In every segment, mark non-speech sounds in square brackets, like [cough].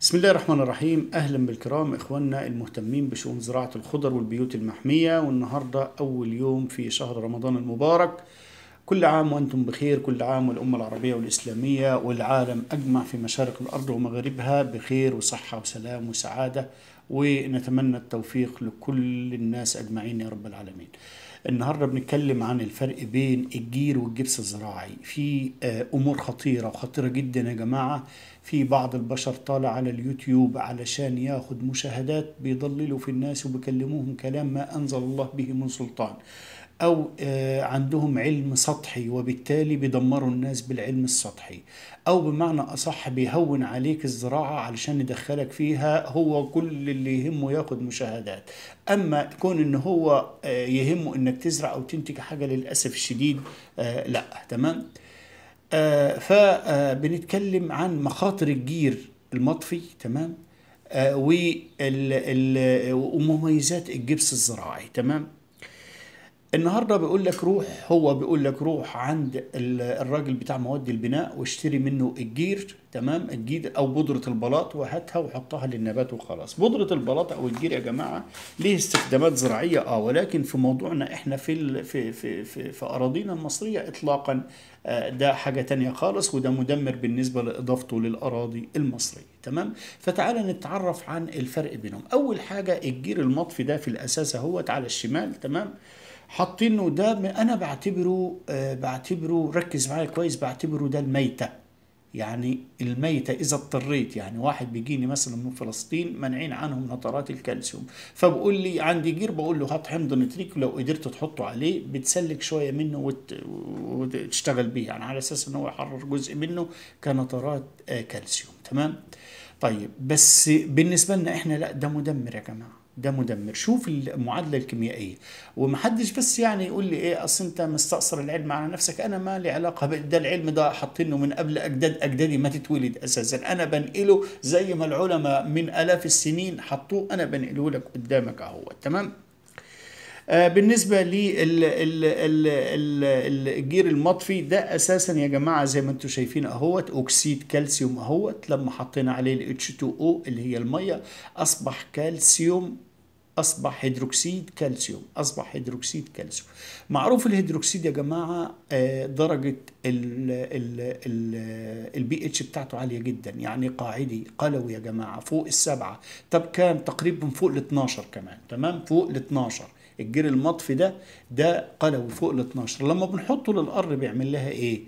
بسم الله الرحمن الرحيم اهلا بالكرام اخواننا المهتمين بشؤون زراعه الخضر والبيوت المحميه والنهارده اول يوم في شهر رمضان المبارك كل عام وانتم بخير كل عام والامه العربيه والاسلاميه والعالم اجمع في مشارق الارض ومغاربها بخير وصحه وسلام وسعاده ونتمنى التوفيق لكل الناس اجمعين يا رب العالمين. النهارده بنتكلم عن الفرق بين الجير والجبس الزراعي في آه، امور خطيره وخطيره جدا يا جماعه في بعض البشر طالع على اليوتيوب علشان ياخد مشاهدات بيضللوا في الناس وبيكلموهم كلام ما أنزل الله به من سلطان أو آه، عندهم علم سطحي وبالتالي بيدمروا الناس بالعلم السطحي أو بمعنى أصح بيهون عليك الزراعة علشان يدخلك فيها هو كل اللي يهمه ياخد مشاهدات أما كون إن هو آه، يهمه إنك تزرع أو تنتج حاجة للأسف الشديد آه، لا تمام؟ آه، فبنتكلم آه، عن مخاطر الجير المطفي تمام آه، ومميزات الجبس الزراعي تمام النهارده بيقول لك روح هو بيقول لك روح عند الراجل بتاع مواد البناء واشتري منه الجير تمام الجير او بودره البلاط وهاتها وحطها للنبات وخلاص بودره البلاط او الجير يا جماعه ليه استخدامات زراعيه اه ولكن في موضوعنا احنا في في في في, في اراضينا المصريه اطلاقا آه، ده حاجه تانية خالص وده مدمر بالنسبه لاضافته للاراضي المصريه تمام فتعالى نتعرف عن الفرق بينهم اول حاجه الجير المطفي ده في الاساس هو على الشمال تمام حاطينه ده انا بعتبره آه، بعتبره ركز معايا كويس بعتبره ده الميته يعني الميتة إذا اضطريت يعني واحد بيجيني مثلا من فلسطين منعين عنهم نطرات الكالسيوم فبقول لي عندي جير بقول له هات حمض نتريك لو قدرت تحطه عليه بتسلك شوية منه وت... وتشتغل بيه يعني على أساس إن هو يحرر جزء منه كنطرات آه، كالسيوم تمام طيب بس بالنسبة لنا إحنا لا ده مدمر يا جماعة ده مدمر شوف المعادلة الكيميائية ومحدش بس يعني يقول لي ايه اصل انت مستأثر العلم على نفسك انا ما لي علاقة ده العلم ده حاطينه من قبل اجداد اجدادي ما تتولد اساسا انا بنقله زي ما العلماء من الاف السنين حطوه انا بنقله لك قدامك اهو تمام آه، بالنسبة للجير المطفي ده أساسا يا جماعة زي ما انتم شايفين أهوت أكسيد كالسيوم أهوت لما حطينا عليه الاتش H2O اللي هي المية أصبح كالسيوم أصبح هيدروكسيد كالسيوم أصبح هيدروكسيد كالسيوم معروف الهيدروكسيد يا جماعة آه، درجة البي اتش بتاعته عالية جدا يعني قاعدي قلوي يا جماعة فوق السبعة طب كام تقريبا فوق ال 12 كمان تمام فوق ال 12 الجير المطفي ده ده قلوي فوق ال 12 لما بنحطه للقر بيعمل لها ايه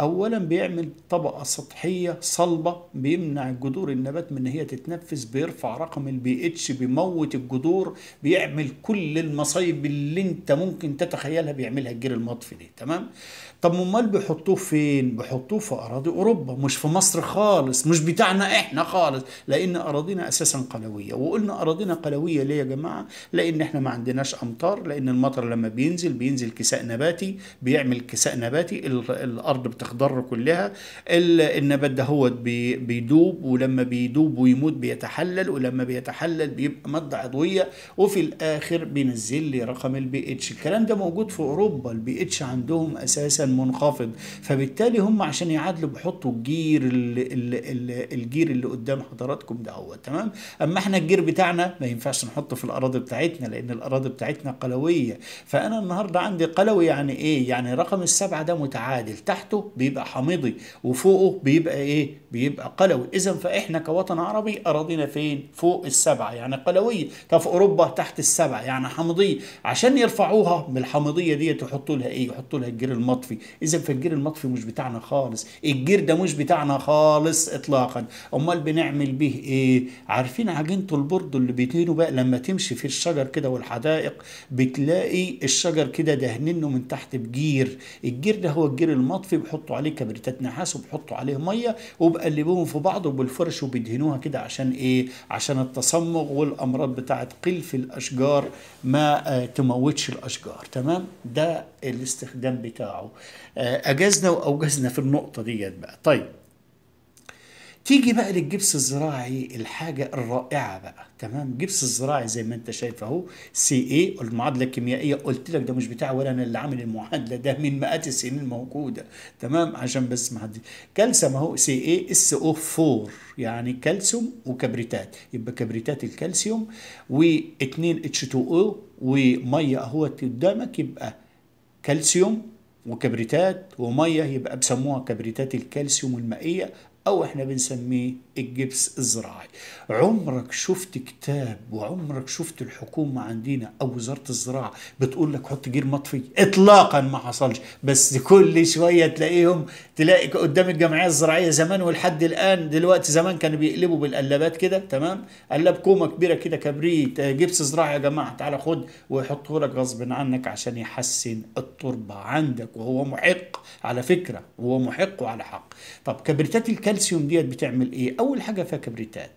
اولا بيعمل طبقه سطحيه صلبه بيمنع الجذور النبات من ان هي تتنفس بيرفع رقم البي اتش بيموت الجذور بيعمل كل المصايب اللي انت ممكن تتخيلها بيعملها الجير المطفي دي تمام طب امال بيحطوه فين بيحطوه في اراضي اوروبا مش في مصر خالص مش بتاعنا احنا خالص لان اراضينا اساسا قلويه وقلنا اراضينا قلويه ليه يا جماعه لان احنا ما عندناش امطار لان المطر لما بينزل بينزل كساء نباتي بيعمل كساء نباتي الارض بتخ بتخضر كلها النبات ده هو بيدوب ولما بيدوب ويموت بيتحلل ولما بيتحلل بيبقى ماده عضويه وفي الاخر بينزل لي رقم البي اتش الكلام ده موجود في اوروبا البي اتش عندهم اساسا منخفض فبالتالي هم عشان يعادلوا بيحطوا الجير الجير اللي قدام حضراتكم ده هو تمام اما احنا الجير بتاعنا ما ينفعش نحطه في الاراضي بتاعتنا لان الاراضي بتاعتنا قلويه فانا النهارده عندي قلوي يعني ايه يعني رقم السبعه ده متعادل تحته بيبقى حامضي وفوقه بيبقى ايه بيبقى قلوي اذا فاحنا كوطن عربي اراضينا فين فوق السبعه يعني قلويه طب في اوروبا تحت السبعه يعني حامضيه عشان يرفعوها من الحامضيه ديت يحطوا لها ايه يحطوا لها الجير المطفي اذا فالجير المطفي مش بتاعنا خالص الجير ده مش بتاعنا خالص اطلاقا امال بنعمل به ايه عارفين عجينه البرد اللي بيتينه بقى لما تمشي في الشجر كده والحدائق بتلاقي الشجر كده دهننه من تحت بجير الجير ده هو الجير المطفي بحط بيحطوا عليه كبريتات نحاس وبيحطوا عليه ميه وبقلبوهم في بعض وبالفرش وبيدهنوها كده عشان ايه عشان التصمغ والامراض بتاعه قلف الاشجار ما آه، تموتش الاشجار تمام ده الاستخدام بتاعه آه، اجزنا واوجزنا في النقطه ديت بقى طيب تيجي بقى للجبس الزراعي الحاجة الرائعة بقى تمام جبس الزراعي زي ما انت شايف اهو سي اي المعادلة الكيميائية قلت لك ده مش بتاع ولا انا اللي عامل المعادلة ده من مئات السنين موجودة تمام عشان بس ما حد كالسيوم اهو سي اي اس او 4 يعني كالسيوم وكبريتات يبقى كبريتات الكالسيوم و2 اتش 2 او وميه اهوت قدامك يبقى كالسيوم وكبريتات وميه يبقى بسموها كبريتات الكالسيوم المائيه أو إحنا بنسميه الجبس الزراعي عمرك شفت كتاب وعمرك شفت الحكومة عندنا أو وزارة الزراعة بتقول لك حط جير مطفي إطلاقا ما حصلش بس كل شوية تلاقيهم تلاقي قدام الجمعية الزراعية زمان ولحد الآن دلوقتي زمان كانوا بيقلبوا بالقلابات كده تمام قلاب كومة كبيرة كده كبريت آه، جبس زراعي يا جماعة تعالى خد ويحطه لك غصب عنك عشان يحسن التربة عندك وهو محق على فكرة وهو محق وعلى حق طب كبريتات الكلب الكالسيوم ديت بتعمل ايه اول حاجه فيها كبريتات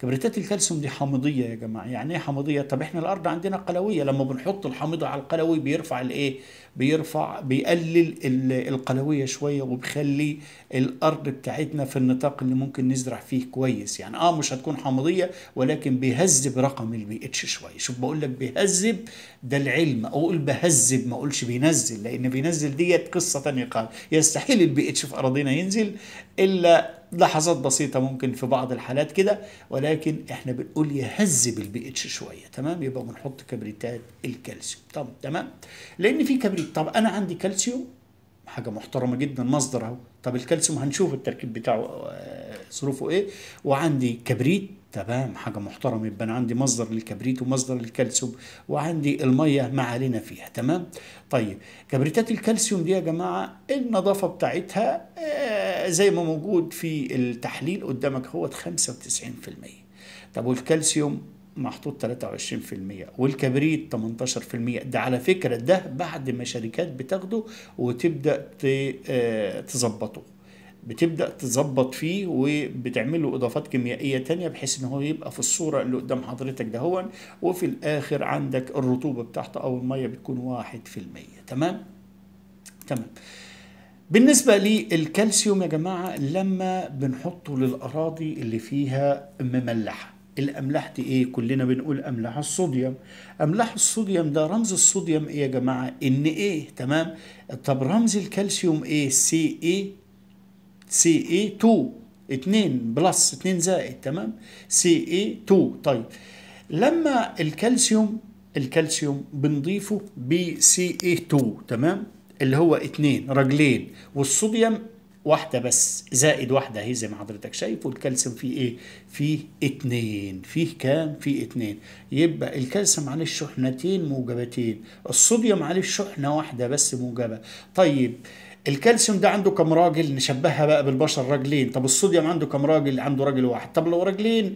كبريتات الكالسيوم دي حامضيه يا جماعه يعني ايه حامضيه طب احنا الارض عندنا قلويه لما بنحط الحامضه على القلوي بيرفع الايه بيرفع بيقلل القلوية شوية وبيخلي الأرض بتاعتنا في النطاق اللي ممكن نزرع فيه كويس يعني اه مش هتكون حامضية ولكن بيهذب رقم البي اتش شوية شوف بقول لك بيهذب ده العلم أقول بهذب ما أقولش بينزل لأن بينزل ديت قصة تانية قال يستحيل البي اتش في أراضينا ينزل إلا لحظات بسيطة ممكن في بعض الحالات كده ولكن احنا بنقول يهذب البي اتش شوية تمام يبقى بنحط كبريتات الكالسيوم طب تمام لأن في كبريتات طب انا عندي كالسيوم حاجه محترمه جدا مصدر اهو طب الكالسيوم هنشوف التركيب بتاعه آه، ظروفه ايه وعندي كبريت تمام حاجه محترمه يبقى انا عندي مصدر للكبريت ومصدر للكالسيوم وعندي الميه ما علينا فيها تمام طيب كبريتات الكالسيوم دي يا جماعه النظافه بتاعتها آه، زي ما موجود في التحليل قدامك هو 95% طب والكالسيوم محطوط 23% والكبريت 18% ده على فكرة ده بعد ما شركات بتاخده وتبدأ آه، تظبطه بتبدأ تظبط فيه وبتعمل له إضافات كيميائية تانية بحيث إن هو يبقى في الصورة اللي قدام حضرتك ده وفي الآخر عندك الرطوبة بتاعته أو المية بتكون واحد في المية تمام؟ تمام بالنسبة للكالسيوم يا جماعة لما بنحطه للأراضي اللي فيها مملحة الاملاح دي ايه كلنا بنقول املاح الصوديوم املاح الصوديوم ده رمز الصوديوم ايه يا جماعه ان ايه تمام طب رمز الكالسيوم ايه سي اي سي اي 2 2 بلس 2 زائد تمام سي اي 2 طيب لما الكالسيوم الكالسيوم بنضيفه بي سي اي 2 تمام اللي هو 2 رجلين والصوديوم واحدة بس زائد واحدة اهي زي ما حضرتك شايف والكالسيوم فيه ايه؟ فيه اتنين فيه كام؟ فيه اتنين يبقى الكالسيوم عليه شحنتين موجبتين الصوديوم عليه شحنة واحدة بس موجبة طيب الكالسيوم ده عنده كم راجل نشبهها بقى بالبشر راجلين طب الصوديوم عنده كم راجل عنده راجل واحد طب لو راجلين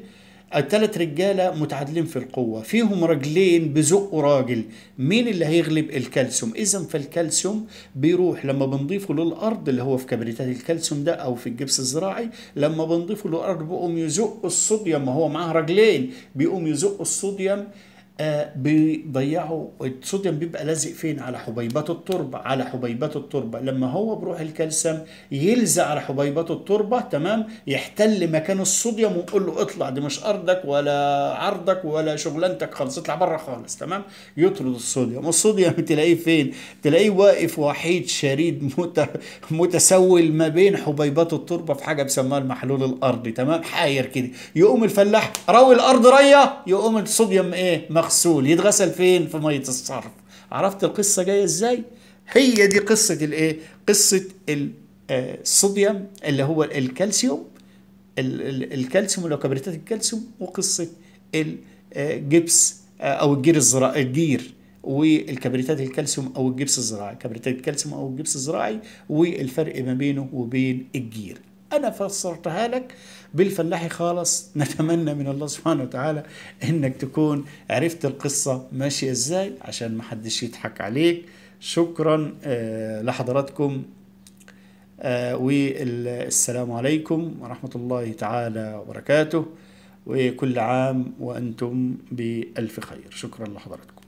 الثلاث رجاله متعادلين في القوه فيهم رجلين بزقوا راجل مين اللي هيغلب الكالسيوم اذا فالكالسيوم بيروح لما بنضيفه للارض اللي هو في كبريتات الكالسيوم ده او في الجبس الزراعي لما بنضيفه للارض بيقوم يزق الصوديوم ما هو معاه رجلين بيقوم يزق الصوديوم بيضيعوا الصوديوم بيبقى لازق فين على حبيبات التربه على حبيبات التربه لما هو بروح الكالسيوم يلزق على حبيبات التربه تمام يحتل مكان الصوديوم ونقول له اطلع دي مش ارضك ولا عرضك ولا شغلانتك خالص اطلع بره خالص تمام يطرد الصوديوم الصوديوم [laughs] تلاقيه فين تلاقيه واقف وحيد شريد متسول ما بين حبيبات التربه في حاجه بيسموها المحلول الارضي تمام حاير كده يقوم الفلاح راوي الارض ريه يقوم الصوديوم ايه مخ المغسول يتغسل فين في ميه الصرف عرفت القصه جايه ازاي هي دي قصه الايه قصه آه، الصوديوم اللي هو الكالسيوم الكالسيوم ولو كبريتات الكالسيوم وقصه الجبس آه، آه، او الجير الزراعي الجير والكبريتات الكالسيوم او الجبس الزراعي كبريتات الكالسيوم او الجبس الزراعي والفرق ما بينه وبين الجير انا فسرتها لك بالفلاحي خالص [laughs] نتمنى من الله سبحانه وتعالى انك تكون عرفت القصة ماشية ازاي عشان ما حدش يضحك عليك شكرا آه، لحضراتكم آه، والسلام عليكم ورحمة الله تعالى وبركاته وكل عام وأنتم بألف خير شكرا لحضراتكم